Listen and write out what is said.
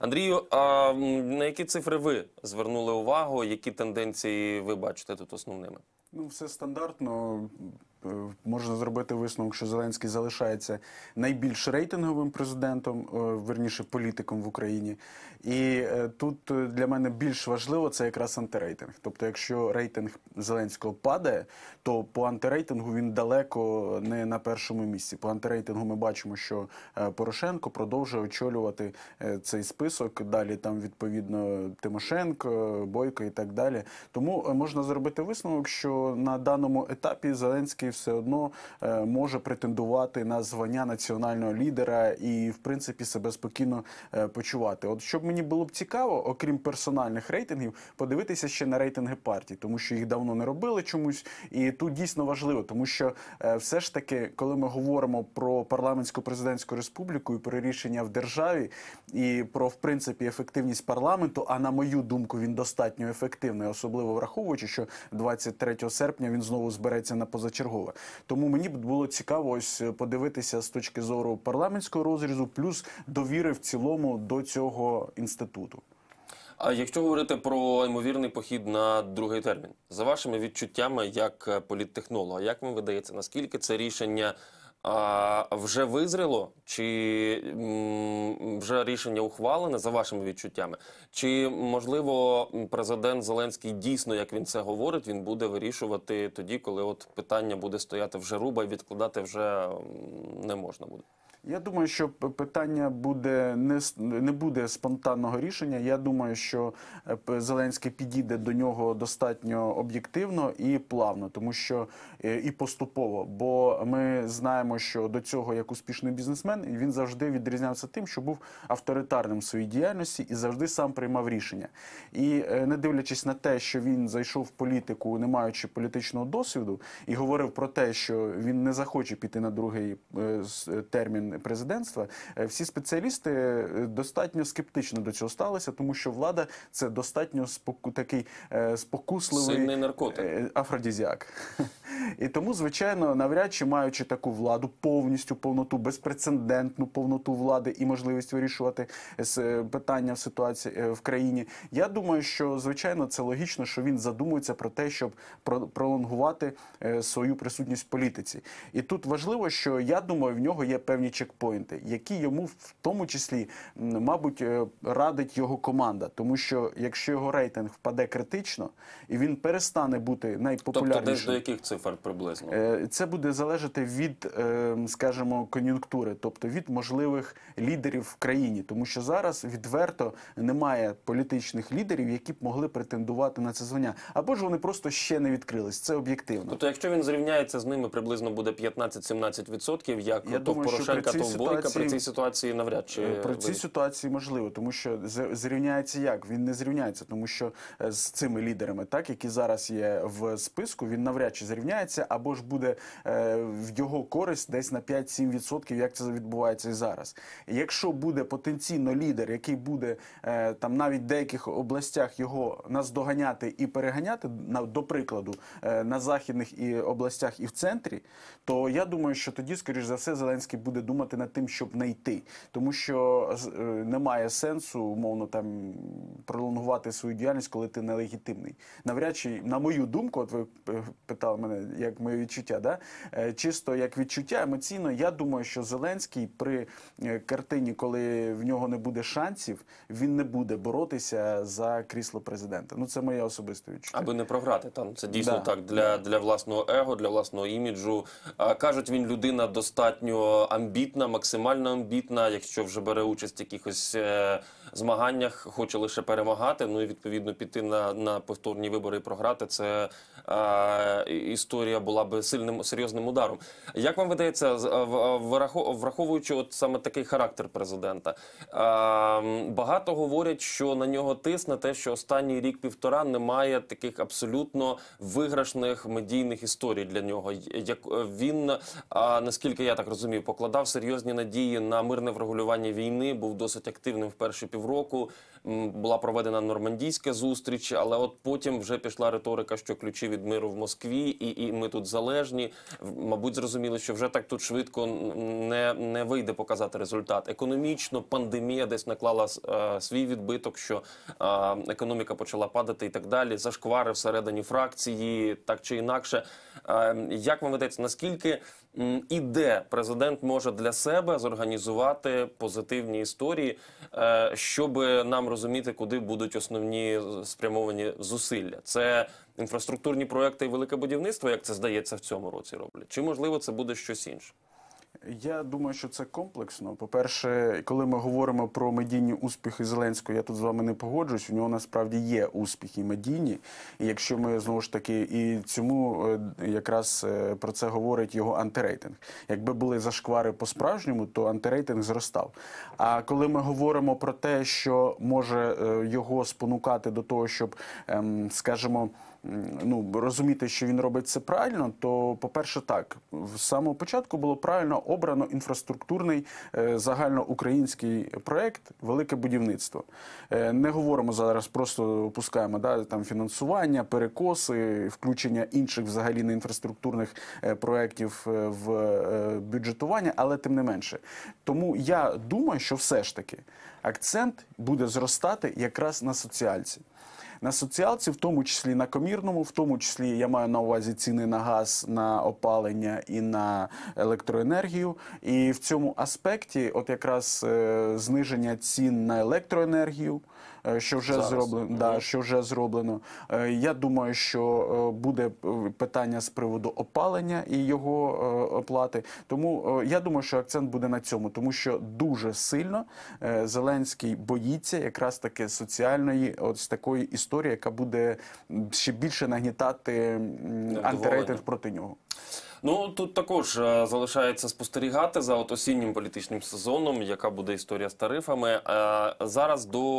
Андрію, а на які цифри ви звернули увагу? Які тенденції ви бачите тут основними? Ну, все стандартно. Е, можна зробити висновок, що Зеленський залишається найбільш рейтинговим президентом, е, верніше політиком в Україні. І е, тут для мене більш важливо це якраз антирейтинг. Тобто, якщо рейтинг Зеленського падає, то по антирейтингу він далеко не на першому місці. По антирейтингу ми бачимо, що Порошенко продовжує очолювати цей список. Далі там відповідно Тимошенко, Бойко і так далі. Тому можна зробити висновок, що на даному етапі Зеленський все одно е, може претендувати на звання національного лідера і, в принципі, себе спокійно е, почувати. От щоб мені було б цікаво, окрім персональних рейтингів, подивитися ще на рейтинги партій, тому що їх давно не робили чомусь, і тут дійсно важливо, тому що е, все ж таки, коли ми говоримо про парламентську президентську республіку і про рішення в державі, і про в принципі ефективність парламенту, а на мою думку, він достатньо ефективний, особливо враховуючи, що 23 серпня він знову збереться на позачергову чергове. Тому мені б було цікаво ось е, подивитися з точки зору парламентського розрізу, плюс довіри в цілому до цього інституту. А якщо говорити про ймовірний похід на другий термін, за вашими відчуттями як е, політтехнолога, як вам видається, наскільки це рішення а вже визріло, чи вже рішення ухвалене за вашими відчуттями? Чи можливо президент Зеленський дійсно, як він це говорить, він буде вирішувати тоді, коли от питання буде стояти вже руба і відкладати вже не можна буде? Я думаю, що питання буде не не буде спонтанного рішення. Я думаю, що е, Зеленський підійде до нього достатньо об'єктивно і плавно, тому що е, і поступово. Бо ми знаємо, що до цього як успішний бізнесмен він завжди відрізнявся тим, що був авторитарним в своїй діяльності і завжди сам приймав рішення. І е, не дивлячись на те, що він зайшов в політику, не маючи політичного досвіду, і говорив про те, що він не захоче піти на другий термін президентства, е, всі спеціалісти е, достатньо скептично до цього сталися, тому що влада це достатньо споку такий е, спокусливий Сильний наркотик. афродізіак. І тому, звичайно, навряд чи маючи таку владу, повністю повноту, безпрецедентну повноту влади і можливість вирішувати питання в ситуації в країні. Я думаю, що звичайно це логічно, що він задумується про те, щоб пролонгувати свою присутність в політиці. І тут важливо, що я думаю, в нього є певні чек чекпоінти, які йому в тому числі мабуть е, радить його команда, тому що якщо його рейтинг впаде критично і він перестане бути найпопулярнішим. Тобто, до яких цифр приблизно е, це буде залежати від, е, скажімо, кон'юнктури, тобто від можливих лідерів в країні, тому що зараз відверто немає політичних лідерів, які б могли претендувати на це звання, або ж вони просто ще не відкрились. Це об'єктивно. Тобто, якщо він зрівняється з ними, приблизно буде 15-17%, як Я то думаю, Порошенка Сертифікатом цій Бойка ситуації, при цій ситуації навряд чи е, при ці ситуації можливо, тому що зрівняється як він не зрівняється, тому що е, з цими лідерами, так які зараз є в списку, він навряд чи зрівняється, або ж буде е, в його користь десь на 5-7%, як це відбувається і зараз. Якщо буде потенційно лідер, який буде там навіть в деяких областях його наздоганяти і переганяти, на до прикладу, на західних і областях і в центрі, то я думаю, що тоді, скоріш за все, Зеленський буде думати подумати над тим, щоб не тому що е, немає сенсу умовно там пролонгувати свою діяльність, коли ти нелегітимний. Навряд чи, на мою думку, от ви е, питали мене, як моє відчуття, да е, чисто як відчуття емоційно. Я думаю, що Зеленський при картині, коли в нього не буде шансів, він не буде боротися за крісло президента. Ну це моє особисте відчуття. аби не програти там. Це дійсно да. так для, для власного его, для власного іміджу. Кажуть, він людина достатньо амбітна амбітна, максимально амбітна, якщо вже бере участь якихось. Е змаганнях хоче лише перемагати. Ну і відповідно піти на на повторні вибори і програти. Це е, історія була би сильним серйозним ударом. Як вам видається, враховуючи от саме такий характер президента, е, багато говорять, що на нього тисне те, що останній рік півтора немає таких абсолютно виграшних медійних історій для нього. Як він а, наскільки я так розумію, покладав серйозні надії на мирне врегулювання війни, був досить активним в перші пів півроку була проведена нормандійська зустріч, але от потім вже пішла риторика, що ключі від миру в Москві, і і ми тут залежні. Мабуть, зрозуміли, що вже так тут швидко не не вийде показати результат. Економічно пандемія десь наклала е, свій відбиток, що е, економіка почала падати і так далі. Зашквари всередині фракції, так чи інакше. Е, як вам ведеться, наскільки і де президент може для себе зорганізувати позитивні історії, е, щоб нам розуміти, куди будуть основні спрямовані зусилля. Це інфраструктурні проекти і велике будівництво, як це здається в цьому році роблять. Чи можливо це буде щось інше? Я думаю, що це комплексно. По-перше, коли ми говоримо про медійні успіхи Зеленського, я тут з вами не погоджуюсь. У нього насправді є успіхи медійні. І якщо ми знову ж таки і цьому е, якраз е, про це говорить його антирейтинг. Якби були зашквари по-справжньому, то антирейтинг зростав. А коли ми говоримо про те, що може е, його спонукати до того, щоб, ем, скажімо, ну розуміти, що він робить це правильно, то по-перше, так з самого початку було правильно обрано інфраструктурний е, загальноукраїнський проект Велике будівництво. Е, не говоримо зараз, просто опускаємо да, там фінансування, перекоси, включення інших взагалі не інфраструктурних е, проєктів в бюджетування, але тим не менше. Тому я думаю, що все ж таки акцент буде зростати якраз на соціальці на соціалці, в тому числі на комірному, в тому числі я маю на увазі ціни на газ, на опалення і на електроенергію. І в цьому аспекті, от якраз е, зниження цін на електроенергію. Е, що вже Зараз. зроблено. Да, що вже зроблено. Е, я думаю, що е, буде питання з приводу опалення і його оплати. Тому я думаю, що акцент буде на цьому, тому що дуже сильно Зеленський боїться якраз таки соціальної, ось такої історії, яка буде ще більше нагнітати антирейтинг проти нього. Ну тут також залишається спостерігати за от осіннім політичним сезоном, яка буде історія з тарифами. Зараз до